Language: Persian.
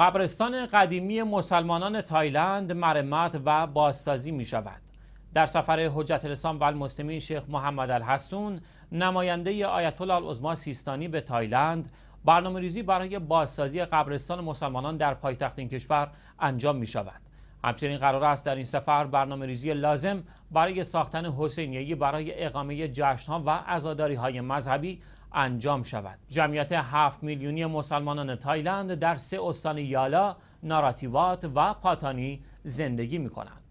قبرستان قدیمی مسلمانان تایلند مرمت و بازسازی می شود. در سفر حجت الاسلام و المسلمین شیخ محمد الحسون نماینده آیت الله سیستانی به تایلند برنامه ریزی برای بازسازی قبرستان مسلمانان در پایتخت این کشور انجام می شود. همچنین قرار است در این سفر برنامه ریزی لازم برای ساختن حسینیهی برای اقامه جشنها و ازاداری های مذهبی انجام شود جمعیت 7 میلیونی مسلمانان تایلند در سه استان یالا، ناراتیوات و پاتانی زندگی می کنند